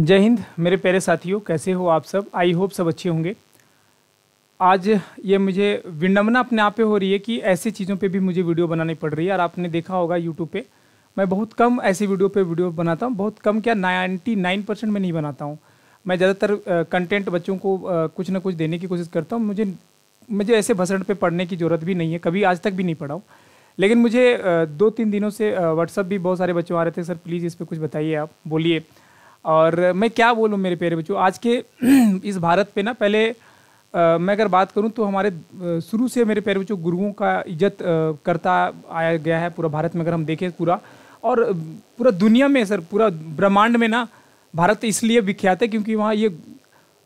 जय हिंद मेरे प्यारे साथियों कैसे हो आप सब आई होप सब अच्छे होंगे आज ये मुझे विडम्बना अपने आप पे हो रही है कि ऐसे चीज़ों पे भी मुझे वीडियो बनानी पड़ रही है और आपने देखा होगा यूट्यूब पे मैं बहुत कम ऐसी वीडियो पे वीडियो बनाता हूँ बहुत कम क्या नाइन्टी नाइन परसेंट मैं नहीं बनाता हूँ मैं ज़्यादातर कंटेंट बच्चों को कुछ ना कुछ देने की कोशिश करता हूँ मुझे मुझे ऐसे भसड़ पे पढ़ने की ज़रूरत भी नहीं है कभी आज तक भी नहीं पढ़ा लेकिन मुझे दो तीन दिनों से व्हाट्सअप भी बहुत सारे बच्चों आ रहे थे सर प्लीज़ इस पर कुछ बताइए आप बोलिए और मैं क्या बोलूँ मेरे प्यारे बच्चों आज के इस भारत पे ना पहले आ, मैं अगर बात करूँ तो हमारे शुरू से मेरे प्यारे बच्चों गुरुओं का इज्जत करता आया गया है पूरा भारत में अगर हम देखें पूरा और पूरा दुनिया में सर पूरा ब्रह्मांड में ना भारत इसलिए विख्यात है क्योंकि वहाँ ये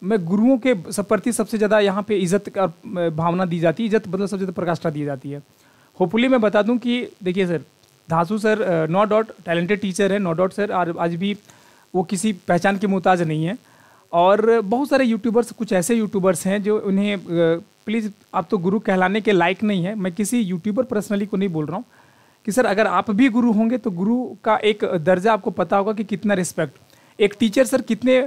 मैं गुरुओं के प्रति सबसे ज़्यादा यहाँ पे इज्जत का भावना दी जाती है इज्जत मतलब सबसे ज़्यादा प्रकाष्ठा दी जाती है होपफुली मैं बता दूँ कि देखिए सर धासू sir no doubt talented teacher है नो डॉट सर आज भी वो किसी पहचान के मोहताज नहीं है और बहुत सारे यूट्यूबर्स कुछ ऐसे यूट्यूबर्स हैं जो उन्हें प्लीज़ आप तो गुरु कहलाने के लायक नहीं है मैं किसी यूट्यूबर पर्सनली को नहीं बोल रहा हूँ कि सर अगर आप भी गुरु होंगे तो गुरु का एक दर्जा आपको पता होगा कि कितना रिस्पेक्ट एक टीचर सर कितने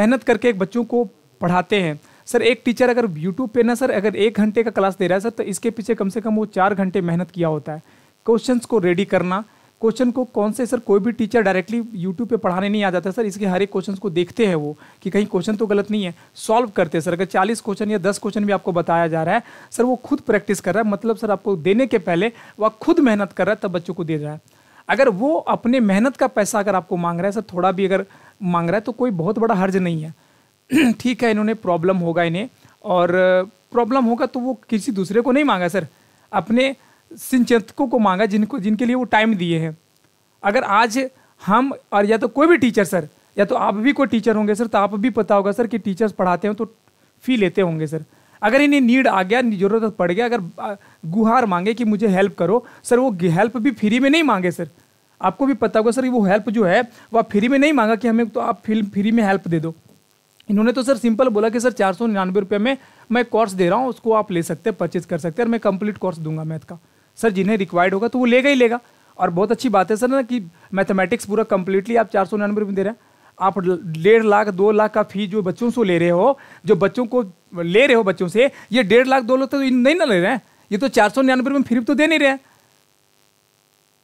मेहनत करके एक बच्चों को पढ़ाते हैं सर एक टीचर अगर यूट्यूब पे ना सर अगर एक घंटे का क्लास दे रहा है सर तो इसके पीछे कम से कम वो चार घंटे मेहनत किया होता है क्वेश्चंस को रेडी करना क्वेश्चन को कौन से सर कोई भी टीचर डायरेक्टली यूट्यूब पे पढ़ाने नहीं आ जाता सर इसके हर एक क्वेश्चन को देखते हैं वो कि कहीं क्वेश्चन तो गलत नहीं है सॉल्व करते हैं सर अगर चालीस क्वेश्चन या दस क्वेश्चन भी आपको बताया जा रहा है सर वो खुद प्रैक्टिस कर रहा है मतलब सर आपको देने के पहले वह खुद मेहनत कर रहा है तब बच्चों को दे रहा है अगर वो अपने मेहनत का पैसा अगर आपको मांग रहा है सर थोड़ा भी अगर मांग रहा है तो कोई बहुत बड़ा हर्ज नहीं है ठीक है इन्होंने प्रॉब्लम होगा इन्हें और प्रॉब्लम होगा तो वो किसी दूसरे को नहीं मांगा सर अपने सिंचकों को मांगा जिनको जिनके लिए वो टाइम दिए हैं अगर आज हम और या तो कोई भी टीचर सर या तो आप भी कोई टीचर होंगे सर तो आप भी पता होगा सर कि टीचर्स पढ़ाते हैं तो फ़ी लेते होंगे सर अगर इन्हें नीड आ गया ज़रूरत पड़ गया अगर गुहार मांगे कि मुझे हेल्प करो सर वो हेल्प भी फ्री में नहीं मांगे सर आपको भी पता होगा सर वो हेल्प जो है वह आप फ्री में नहीं मांगा कि हमें तो आप फिल्म फ्री में हेल्प दे दो इन्होंने तो सर सिंपल बोला कि सर चार सौ निन्यानवे रुपये में मैं कोर्स दे रहा हूँ उसको आप ले सकते हैं परचेज कर सकते हैं और मैं कंप्लीट कोर्स दूंगा मैथ का सर जिन्हें रिक्वायर्ड होगा तो वो लेगा ही लेगा और बहुत अच्छी बात है सर ना कि मैथमेटिक्स पूरा कंप्लीटली आप चार सौ निन्यानवे रुपये दे रहे हैं आप डेढ़ लाख दो लाख का फीस जो बच्चों से ले रहे हो जो बच्चों को ले रहे हो बच्चों से ये डेढ़ लाख दो लाख तो नहीं ना ले रहे हैं ये तो चार सौ निन्यानवे में फ्री तो दे नहीं रहे हैं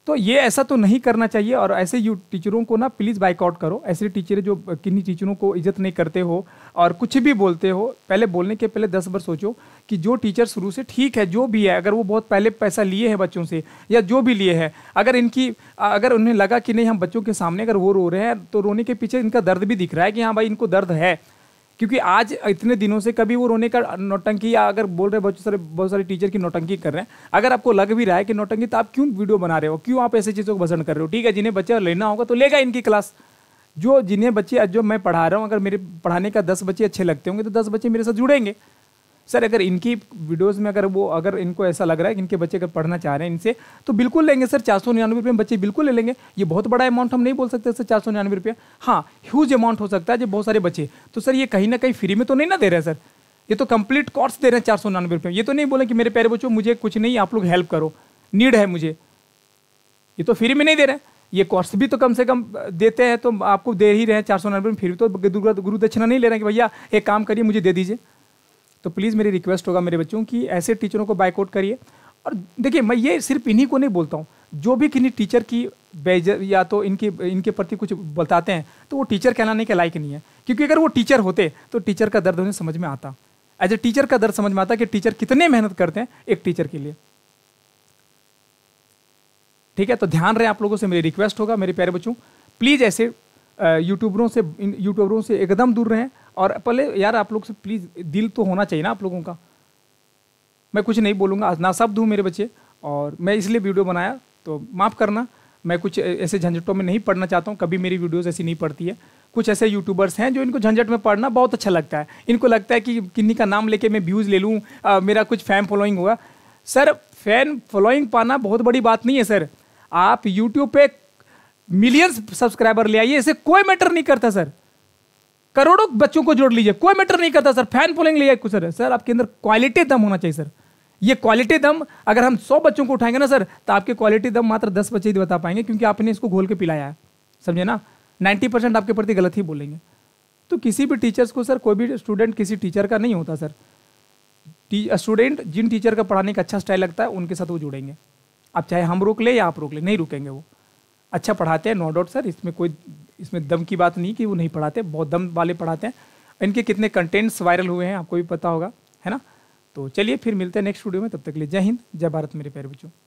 तो ये ऐसा तो नहीं करना चाहिए और ऐसे यू टीचरों को ना प्लीज़ बाइकआउट करो ऐसे टीचर जो किन्हीं टीचरों को इज्जत नहीं करते हो और कुछ भी बोलते हो पहले बोलने के पहले दस बार सोचो कि जो टीचर शुरू से ठीक है जो भी है अगर वो बहुत पहले पैसा लिए हैं बच्चों से या जो भी लिए हैं अगर इनकी अगर उन्हें लगा कि नहीं हम बच्चों के सामने अगर वो रो रहे हैं तो रोने के पीछे इनका दर्द भी दिख रहा है कि हाँ भाई इनको दर्द है क्योंकि आज इतने दिनों से कभी वो रोने का नोटंकी या अगर बोल रहे बहुत सारे बहुत सारे टीचर की नोटंकी कर रहे हैं अगर आपको लग भी रहा है कि नोटंकी तो आप क्यों वीडियो बना रहे हो क्यों आप ऐसी चीज़ों को पसंद कर रहे हो ठीक है जिन्हें बच्चा लेना होगा तो लेगा इनकी क्लास जो जिन्हें बच्चे जो मैं पढ़ा रहा हूँ अगर मेरे पढ़ाने का दस बच्चे अच्छे लगते होंगे तो दस बच्चे मेरे साथ जुड़ेंगे सर अगर इनकी वीडियोस में अगर वो अगर इनको ऐसा लग रहा है कि इनके बच्चे अगर पढ़ना चाह रहे हैं इनसे तो बिल्कुल लेंगे सर चार सौ निन्यानवे रुपये बच्चे बिल्कुल ले लेंगे ये बहुत बड़ा अमाउंट हम नहीं बोल सकते सर चार सौ निन्यानवे रुपये हाँ ह्यूज अमाउंट हो सकता है जब बहुत सारे बच्चे तो सर ये कहीं ना कहीं फ्री में तो नहीं ना दे रहे सर ये तो कंप्लीट कोर्स दे रहे हैं चार सौ निन्यानवे रुपये ये तो नहीं बोले कि मेरे प्यारे बच्चों मुझे कुछ नहीं आप लोग हेल्प करो नीड है मुझे ये तो फ्री में नहीं दे रहे ये कोर्स भी तो कम से कम देते हैं तो आपको दे ही रहे हैं चार सौ निन्यानवे फिर भी तो गुरु दक्षिणा नहीं ले रहे हैं कि भैया एक काम करिए मुझे दे दीजिए तो प्लीज़ मेरी रिक्वेस्ट होगा मेरे बच्चों कि ऐसे टीचरों को बाइकआउट करिए और देखिए मैं ये सिर्फ इन्हीं को नहीं बोलता हूँ जो भी किन्हीं टीचर की बेज या तो इनके इनके प्रति कुछ बताते हैं तो वो टीचर कहलाने के लायक नहीं है क्योंकि अगर वो टीचर होते तो टीचर का दर्द उन्हें समझ में आता एज ए टीचर का दर्द समझ में आता कि टीचर कितने मेहनत करते हैं एक टीचर के लिए ठीक है तो ध्यान रहे आप लोगों से मेरी रिक्वेस्ट होगा मेरे प्यारे बच्चों प्लीज़ ऐसे यूट्यूबरों से यूट्यूबरों से एकदम दूर रहें और पहले यार आप लोग से प्लीज़ दिल तो होना चाहिए ना आप लोगों का मैं कुछ नहीं बोलूँगा ना शब्द हूँ मेरे बच्चे और मैं इसलिए वीडियो बनाया तो माफ़ करना मैं कुछ ऐसे झंझटों में नहीं पढ़ना चाहता हूँ कभी मेरी वीडियोज़ ऐसी नहीं पड़ती है कुछ ऐसे यूट्यूबर्स हैं जो इनको झंझट में पढ़ना बहुत अच्छा लगता है इनको लगता है कि किन्नी का नाम लेके मैं व्यूज़ ले लूँ मेरा कुछ फ़ैन फॉलोइंग होगा सर फैन फॉलोइंग पाना बहुत बड़ी बात नहीं है सर आप यूट्यूब पे मिलियंस सब्सक्राइबर ले आइए इसे कोई मैटर नहीं करता सर करोड़ों बच्चों को जोड़ लीजिए कोई मैटर नहीं करता सर फैन पोलिंग लिया कुछ सर सर आपके अंदर क्वालिटी दम होना चाहिए सर ये क्वालिटी दम अगर हम सौ बच्चों को उठाएंगे ना सर तो आपके क्वालिटी दम मात्र दस बच्चे ही बता पाएंगे क्योंकि आपने इसको घोल के पिलाया है समझे ना नाइन्टी परसेंट आपके प्रति गलत ही बोलेंगे तो किसी भी टीचर्स को सर कोई भी स्टूडेंट किसी टीचर का नहीं होता सर स्टूडेंट जिन टीचर का पढ़ाने का अच्छा स्टाइल लगता है उनके साथ वो जुड़ेंगे आप चाहे हम रोक लें या आप रोक लें नहीं रुकेंगे वो अच्छा पढ़ाते हैं नो डाउट सर इसमें कोई इसमें दम की बात नहीं कि वो नहीं पढ़ाते बहुत दम वाले पढ़ाते हैं इनके कितने कंटेंट्स वायरल हुए हैं आपको भी पता होगा है ना तो चलिए फिर मिलते हैं नेक्स्ट वीडियो में तब तक के लिए जय हिंद जय भारत मेरे प्यारे बच्चों